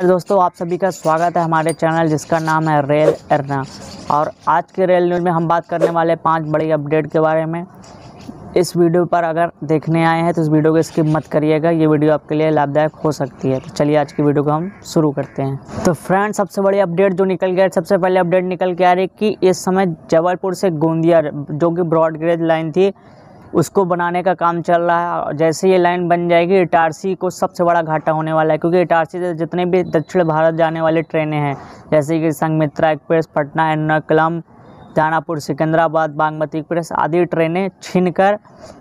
तो दोस्तों आप सभी का स्वागत है हमारे चैनल जिसका नाम है रेल एरना और आज के रेल न्यूज़ में हम बात करने वाले पांच बड़ी अपडेट के बारे में इस वीडियो पर अगर देखने आए हैं तो इस वीडियो को स्किप मत करिएगा ये वीडियो आपके लिए लाभदायक हो सकती है तो चलिए आज की वीडियो को हम शुरू करते हैं तो फ्रेंड सबसे बड़ी अपडेट जो निकल गया सबसे पहले अपडेट निकल के आ रही कि इस समय जबलपुर से गोंदिया जो कि ब्रॉडग्रेज लाइन थी उसको बनाने का काम चल रहा है जैसे ये लाइन बन जाएगी इटारसी को सबसे बड़ा घाटा होने वाला है क्योंकि इटारसी से जितने भी दक्षिण भारत जाने वाली ट्रेनें हैं जैसे कि संगमित्रा एक्सप्रेस पटना एर्नाकुलम दानापुर सिकंदराबाद बागमती एक्सप्रेस आदि ट्रेनें छीन कर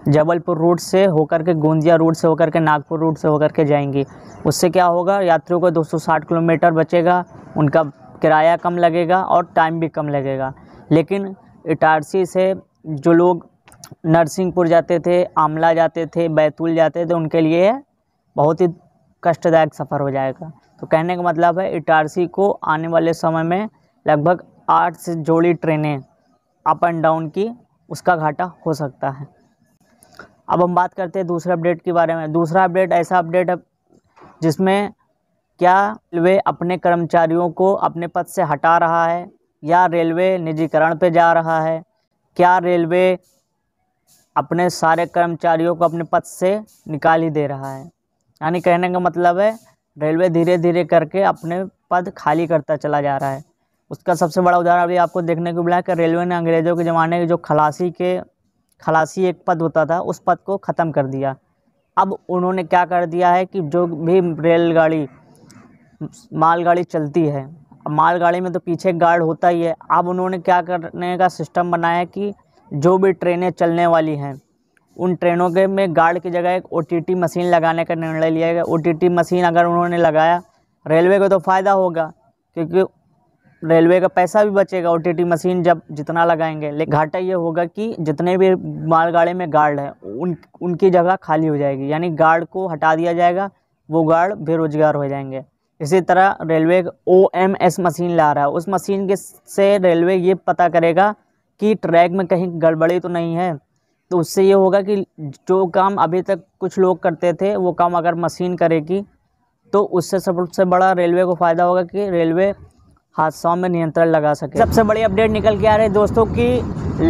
जबलपुर रूट से होकर के गोंदिया रूट से होकर के नागपुर रूट से होकर के जाएंगी उससे क्या होगा यात्रियों को 260 किलोमीटर बचेगा उनका किराया कम लगेगा और टाइम भी कम लगेगा लेकिन इटारसी से जो लोग नरसिंहपुर जाते थे आमला जाते थे बैतूल जाते थे उनके लिए बहुत ही कष्टदायक सफ़र हो जाएगा तो कहने का मतलब है इटारसी को आने वाले समय में लगभग आठ से जोड़ी ट्रेनें अप एंड डाउन की उसका घाटा हो सकता है अब हम बात करते हैं दूसरे अपडेट के बारे में दूसरा अपडेट ऐसा अपडेट है जिसमें क्या रेलवे अपने कर्मचारियों को अपने पद से हटा रहा है या रेलवे निजीकरण पे जा रहा है क्या रेलवे अपने सारे कर्मचारियों को अपने पद से निकाल ही दे रहा है यानी कहने का मतलब है रेलवे धीरे धीरे करके अपने पद खाली करता चला जा रहा है उसका सबसे बड़ा उदाहरण अभी आपको देखने को मिला कि रेलवे ने अंग्रेज़ों के ज़माने के जो खलासी के खलासी एक पद होता था उस पद को ख़त्म कर दिया अब उन्होंने क्या कर दिया है कि जो भी रेलगाड़ी मालगाड़ी चलती है मालगाड़ी में तो पीछे गार्ड होता ही है अब उन्होंने क्या करने का सिस्टम बनाया कि जो भी ट्रेनें चलने वाली हैं उन ट्रेनों के में गार्ड की जगह एक ओ मशीन लगाने का निर्णय लिया गया ओ मशीन अगर उन्होंने लगाया रेलवे को तो फ़ायदा होगा क्योंकि रेलवे का पैसा भी बचेगा ओ मशीन जब जितना लगाएंगे लेकिन घाटा ये होगा कि जितने भी मालगाड़ी में गार्ड हैं उन उनकी जगह खाली हो जाएगी यानी गार्ड को हटा दिया जाएगा वो गार्ड बेरोजगार हो जाएंगे इसी तरह railway O M S machine ला रहा है उस मशीन के से रेलवे ये पता करेगा कि ट्रैक में कहीं गड़बड़ी तो नहीं है तो उससे ये होगा कि जो काम अभी तक कुछ लोग करते थे वो काम अगर मशीन करेगी तो उससे सबसे बड़ा रेलवे को फ़ायदा होगा कि रेलवे हादसाओं में नियंत्रण लगा सके सबसे बड़ी अपडेट निकल के आ रही है दोस्तों कि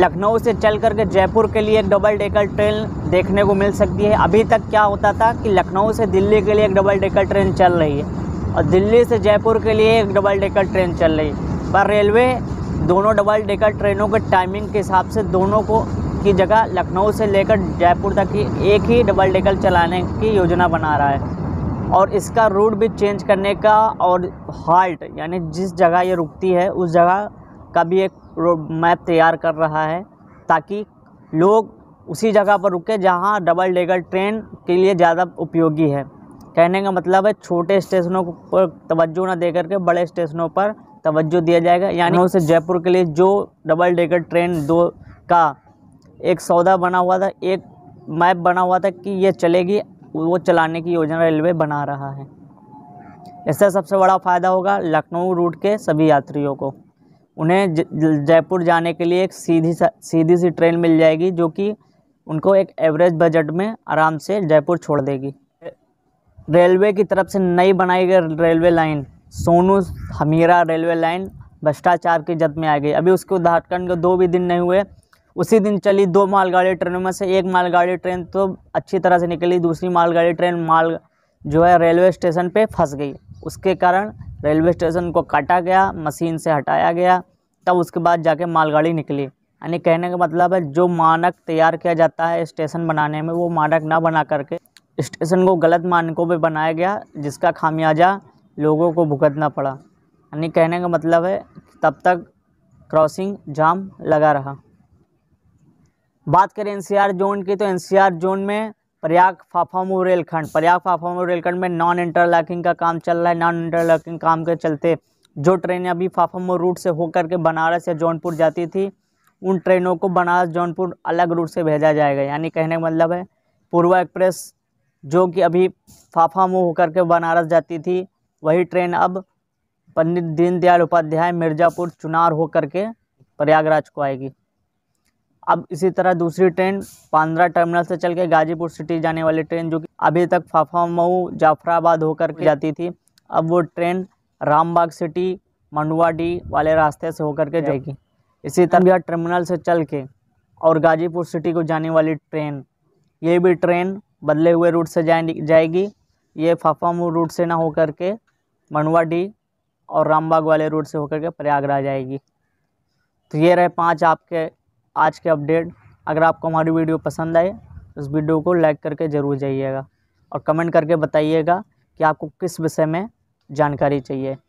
लखनऊ से चल करके जयपुर के लिए एक डबल डेकर ट्रेन देखने को मिल सकती है अभी तक क्या होता था कि लखनऊ से दिल्ली के लिए एक डबल डेकर ट्रेन चल रही है और दिल्ली से जयपुर के लिए एक डबल डेकर ट्रेन चल रही है पर रेलवे दोनों डबल डेकर ट्रेनों के टाइमिंग के हिसाब से दोनों को की जगह लखनऊ से लेकर जयपुर तक की एक ही डबल डेकर चलाने की योजना बना रहा है और इसका रूट भी चेंज करने का और हाल्ट यानी जिस जगह ये रुकती है उस जगह का भी एक मैप तैयार कर रहा है ताकि लोग उसी जगह पर रुके जहाँ डबल डेकर ट्रेन के लिए ज़्यादा उपयोगी है कहने का मतलब है छोटे स्टेशनों पर तवज्जो ना दे करके बड़े स्टेशनों पर तवज्जो दिया जाएगा यानी उसे जयपुर के लिए जो डबल डेकर ट्रेन दो का एक सौदा बना हुआ था एक मैप बना हुआ था कि ये चलेगी वो चलाने की योजना रेलवे बना रहा है इससे सबसे बड़ा फ़ायदा होगा लखनऊ रूट के सभी यात्रियों को उन्हें जयपुर जाने के लिए एक सीधी सा सीधी सी ट्रेन मिल जाएगी जो कि उनको एक एवरेज बजट में आराम से जयपुर छोड़ देगी रेलवे की तरफ से नई बनाई गई railway line Sonu Hamira railway line भ्रष्टाचार की जद में आ गई अभी उसके उद्घाटन के दो भी दिन नहीं हुए उसी दिन चली दो मालगाड़ी ट्रेनों में से एक मालगाड़ी ट्रेन तो अच्छी तरह से निकली दूसरी मालगाड़ी ट्रेन माल जो है रेलवे स्टेशन पे फंस गई उसके कारण रेलवे स्टेशन को काटा गया मशीन से हटाया गया तब उसके बाद जाके मालगाड़ी निकली यानी कहने का मतलब है जो मानक तैयार किया जाता है स्टेशन बनाने में वो मानक ना बना करके स्टेशन को गलत मानकों पर बनाया गया जिसका खामियाजा लोगों को भुगतना पड़ा यानी कहने का मतलब है तब तक क्रॉसिंग जाम लगा रहा बात करें एनसीआर जोन की तो एनसीआर जोन में प्रयाग फाफामो रेलखंड प्रयाग फाफामो रेलखंड में नॉन इंटरलॉकिंग का काम चल रहा है नॉन इंटरलॉकिंग काम के चलते जो ट्रेनें अभी फाफामो रूट से होकर के बनारस या जौनपुर जाती थी उन ट्रेनों को बनारस जौनपुर अलग रूट से भेजा जाएगा यानी कहने का मतलब है पूर्वा एक्सप्रेस जो कि अभी फाफा मुँह होकर के बनारस जाती थी वही ट्रेन अब पंडित दीनदयाल उपाध्याय मिर्ज़ापुर चुनार होकर के प्रयागराज को आएगी अब इसी तरह दूसरी ट्रेन पांद्रा टर्मिनल से चल के गाजीपुर सिटी जाने वाली ट्रेन जो कि अभी तक फाफा मऊ जाफराबाद होकर के जाती थी अब वो ट्रेन रामबाग सिटी मंडुआडी वाले रास्ते से होकर के जाएगी इसी तरह यह टर्मिनल से चल के और गाजीपुर सिटी को जाने वाली ट्रेन ये भी ट्रेन बदले हुए रूट से जाएगी ये फाफामू रूट से ना होकर के मनवा डी और रामबाग वाले रूट से होकर के प्रयागराज आएगी तो ये रहे पांच आपके आज के अपडेट अगर आपको हमारी वीडियो पसंद आए तो इस वीडियो को लाइक करके ज़रूर जाइएगा और कमेंट करके बताइएगा कि आपको किस विषय में जानकारी चाहिए